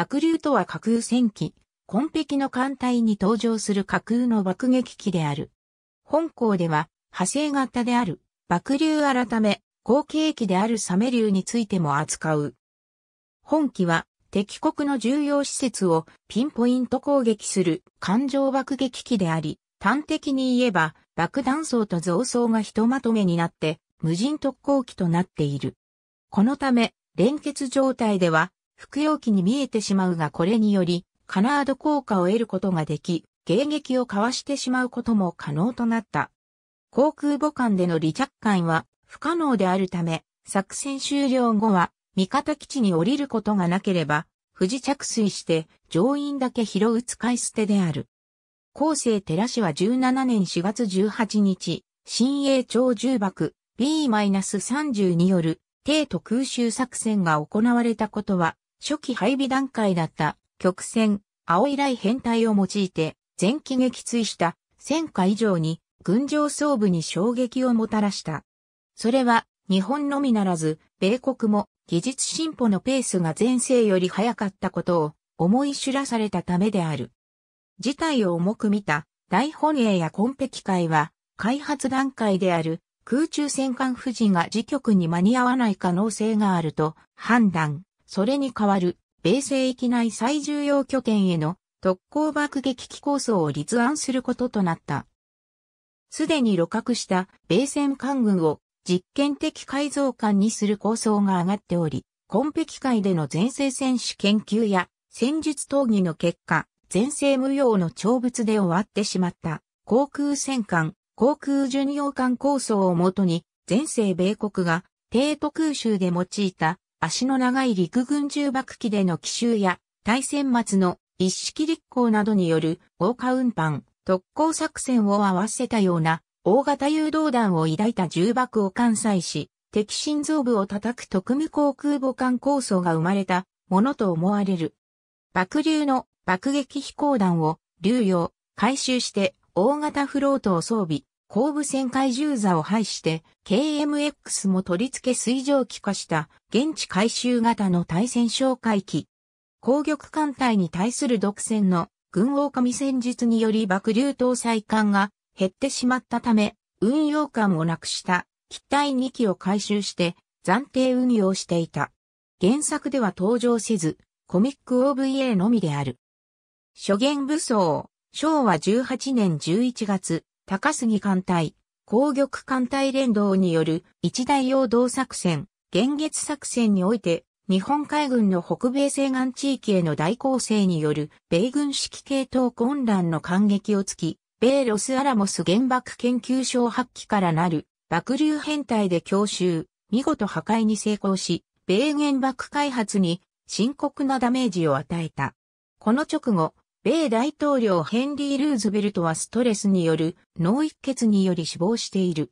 爆竜とは架空戦機、紺碧の艦隊に登場する架空の爆撃機である。本校では、派生型である、爆竜改め、後継機であるサメ竜についても扱う。本機は、敵国の重要施設をピンポイント攻撃する艦上爆撃機であり、端的に言えば爆弾層と増層がひとまとめになって無人特攻機となっている。このため連結状態では服用機に見えてしまうがこれにより、カナード効果を得ることができ、迎撃をかわしてしまうことも可能となった。航空母艦での離着艦は不可能であるため、作戦終了後は味方基地に降りることがなければ、不時着水して乗員だけ拾う使い捨てである。後世寺氏は17年4月18日、新栄町重爆 b 3による帝都空襲作戦が行われたことは初期配備段階だった曲線、青い雷変態を用いて前期撃墜した戦火以上に軍上層部に衝撃をもたらした。それは日本のみならず米国も技術進歩のペースが前世より早かったことを思い知らされたためである。事態を重く見た大本営やコンペ機会は開発段階である空中戦艦富士が時局に間に合わない可能性があると判断。それに代わる、米西域内最重要拠点への特攻爆撃機構想を立案することとなった。すでに露獲した米戦艦軍を実験的改造艦にする構想が上がっており、コンペ機会での前世戦士研究や戦術討議の結果、前世無用の長物で終わってしまった航空戦艦、航空巡洋艦構想をもとに、前世米国が帝都空襲で用いた足の長い陸軍重爆機での奇襲や、対戦末の一式立候などによる豪華運搬、特攻作戦を合わせたような大型誘導弾を抱いた重爆を艦載し、敵心臓部を叩く特務航空母艦構想が生まれたものと思われる。爆流の爆撃飛行弾を流用、回収して大型フロートを装備、後部旋回重座を廃して KMX も取り付け水蒸気化した現地回収型の対戦哨戒機。攻撃艦隊に対する独占の軍狼戦術により爆流搭載艦が減ってしまったため、運用艦をなくした機体2機を回収して暫定運用していた。原作では登場せず、コミック OVA のみである。初言武装、昭和18年11月、高杉艦隊、攻玉艦隊連動による一大陽動作戦、現月作戦において、日本海軍の北米西岸地域への大攻勢による米軍指揮系統混乱の感激をつき、米ロスアラモス原爆研究所発揮からなる爆流編隊で強襲、見事破壊に成功し、米原爆開発に深刻なダメージを与えた。この直後、米大統領ヘンリー・ルーズベルトはストレスによる脳一血により死亡している。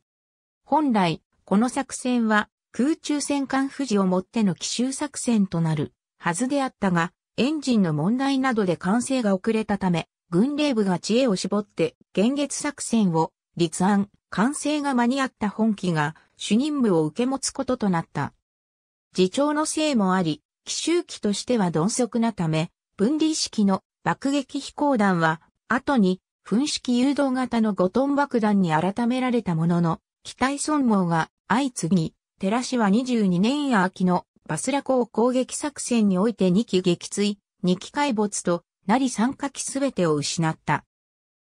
本来、この作戦は空中戦艦富士をもっての奇襲作戦となるはずであったが、エンジンの問題などで完成が遅れたため、軍令部が知恵を絞って、現月作戦を立案、完成が間に合った本機が主任務を受け持つこととなった。自長のせいもあり、奇襲機としては鈍足なため、分離式の爆撃飛行弾は、後に、噴式誘導型の5トン爆弾に改められたものの、機体損耗が相次ぎ、寺氏は22年秋のバスラ港攻撃作戦において2機撃墜、2機海没となり3火機すべてを失った。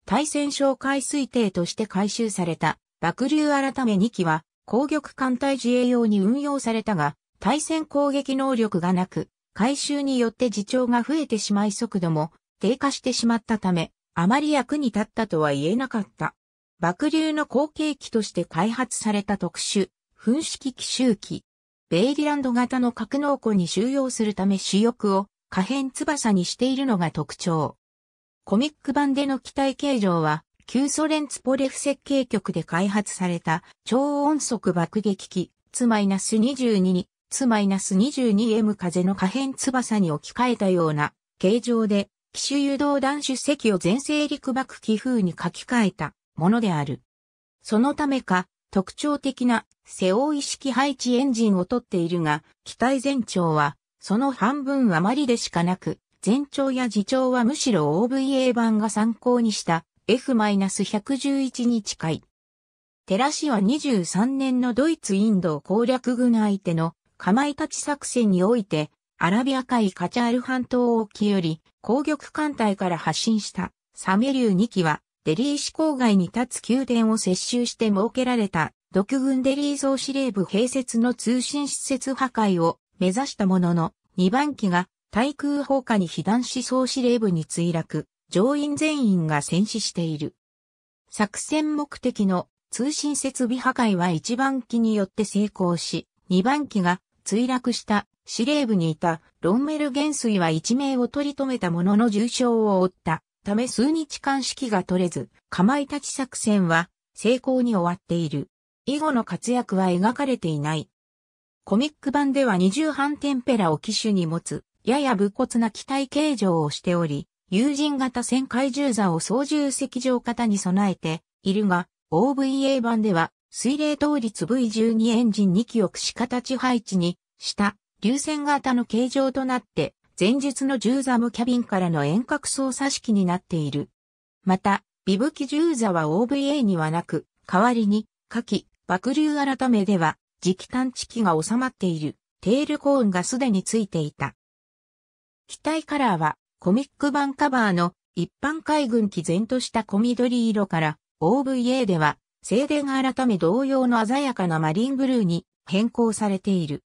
対戦哨戒推定として回収された爆流改め2機は攻撃艦隊自衛用に運用されたが、対戦攻撃能力がなく、回収によって自重が増えてしまい速度も低下してしまったため、あまり役に立ったとは言えなかった。爆流の後継機として開発された特殊、噴式奇襲機。ベイリランド型の格納庫に収容するため主翼を可変翼にしているのが特徴。コミック版での機体形状は、旧ソ連ツポレフ設計局で開発された超音速爆撃機、ツ -22 に、ツ -22M 風の可変翼に置き換えたような形状で、機種誘導弾出席を全勢陸爆機風に書き換えたものである。そのためか、特徴的な背負い式配置エンジンをとっているが、機体全長はその半分余りでしかなく、全長や自長はむしろ OVA 版が参考にした F-111 に近い。テラシは23年のドイツインド攻略軍相手の構い立ち作戦においてアラビア海カチャール半島沖より、攻撃艦隊から発進したサメリュー2機は、デリー市郊外に立つ宮殿を接収して設けられた、独軍デリー総司令部併設の通信施設破壊を目指したものの、2番機が対空砲火に被弾し総司令部に墜落、乗員全員が戦死している。作戦目的の通信設備破壊は1番機によって成功し、2番機が墜落した司令部にいたロンメル元帥は一命を取り留めたものの重傷を負ったため数日間指揮が取れず、かまいたち作戦は成功に終わっている。以後の活躍は描かれていない。コミック版では二重半テンペラを機種に持つ、やや武骨な機体形状をしており、友人型旋回銃座を操縦席上型に備えているが、OVA 版では水冷倒立 V12 エンジン2機を串形配置にした流線型の形状となって、前述のジューザムキャビンからの遠隔操作式になっている。また、ビブキジューザは OVA にはなく、代わりに、下記、爆流改めでは、磁気探知機が収まっている、テールコーンがすでについていた。機体カラーは、コミック版カバーの一般海軍機然とした小緑色から、OVA では、静電改め同様の鮮やかなマリンブルーに変更されている。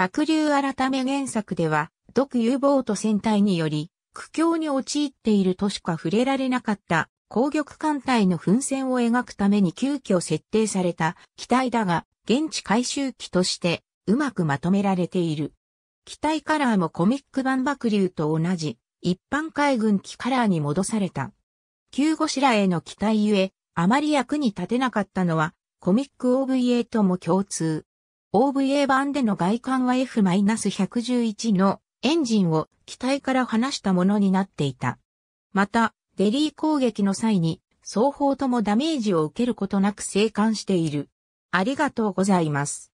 爆流改め原作では、独 U ボート船体により、苦境に陥っているとしか触れられなかった、攻撃艦隊の奮戦を描くために急遽設定された機体だが、現地回収機としてうまくまとめられている。機体カラーもコミック版爆流と同じ、一般海軍機カラーに戻された。急ごしらえの機体ゆえ、あまり役に立てなかったのは、コミック OVA とも共通。OVA 版での外観は F-111 のエンジンを機体から離したものになっていた。また、デリー攻撃の際に双方ともダメージを受けることなく生還している。ありがとうございます。